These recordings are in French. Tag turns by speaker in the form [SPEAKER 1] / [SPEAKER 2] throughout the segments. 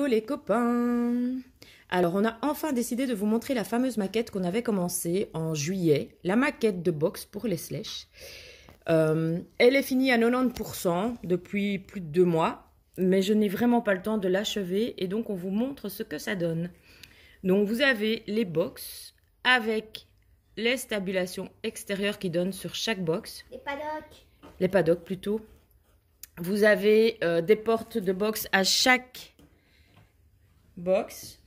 [SPEAKER 1] les copains Alors on a enfin décidé de vous montrer la fameuse maquette qu'on avait commencé en juillet, la maquette de box pour les slèches euh, elle est finie à 90% depuis plus de deux mois, mais je n'ai vraiment pas le temps de l'achever et donc on vous montre ce que ça donne. Donc vous avez les box avec les stabulations extérieures qui donnent sur chaque box. Les paddocks. Les paddocks plutôt. Vous avez euh, des portes de box à chaque box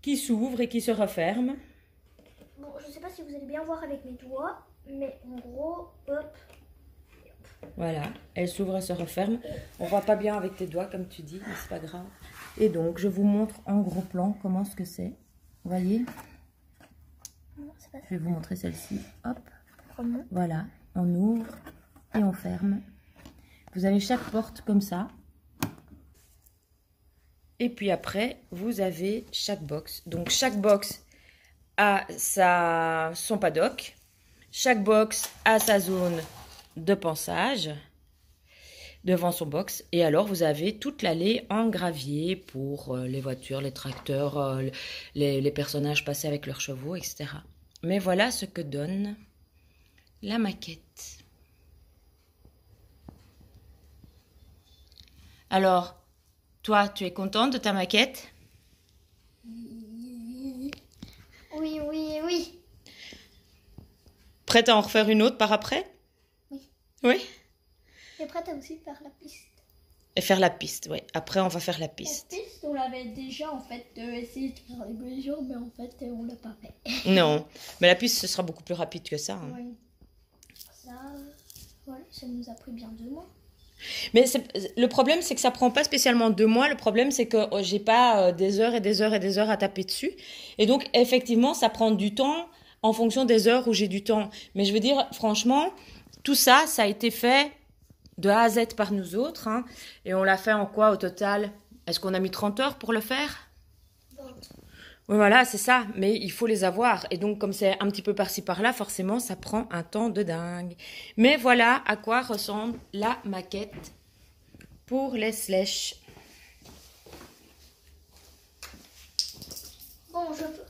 [SPEAKER 1] qui s'ouvre et qui se referme. je ne sais pas si vous allez bien voir avec mes doigts, mais en gros, hop. Voilà, elle s'ouvre et se referme. On voit pas bien avec tes doigts, comme tu dis, mais c'est pas grave. Et donc, je vous montre en gros plan comment ce que c'est. Voyez Je vais vous montrer celle-ci. Hop. Voilà, on ouvre et on ferme. Vous avez chaque porte comme ça. Et puis après, vous avez chaque box. Donc chaque box a sa, son paddock. Chaque box a sa zone de pansage devant son box. Et alors, vous avez toute l'allée en gravier pour euh, les voitures, les tracteurs, euh, les, les, personnages passés avec leurs chevaux, etc. Mais voilà ce que donne la maquette. Alors, toi, tu es contente de ta maquette Oui, oui, oui. Prête à en refaire une autre par après Oui. Oui Et prête à aussi faire la piste. Et faire la piste, oui. Après, on va faire la piste. La piste, on l'avait déjà, en fait, euh, essayé de faire les jours, mais en fait, euh, on l'a pas fait. non, mais la piste, ce sera beaucoup plus rapide que ça. Hein. Oui. Ça, voilà, ça nous a pris bien deux mois. Mais le problème, c'est que ça prend pas spécialement deux mois. Le problème, c'est que oh, je n'ai pas euh, des heures et des heures et des heures à taper dessus. Et donc, effectivement, ça prend du temps en fonction des heures où j'ai du temps. Mais je veux dire, franchement, tout ça, ça a été fait de A à Z par nous autres. Hein. Et on l'a fait en quoi au total Est-ce qu'on a mis 30 heures pour le faire voilà, c'est ça, mais il faut les avoir. Et donc, comme c'est un petit peu par-ci par-là, forcément, ça prend un temps de dingue. Mais voilà à quoi ressemble la maquette pour les slèches. je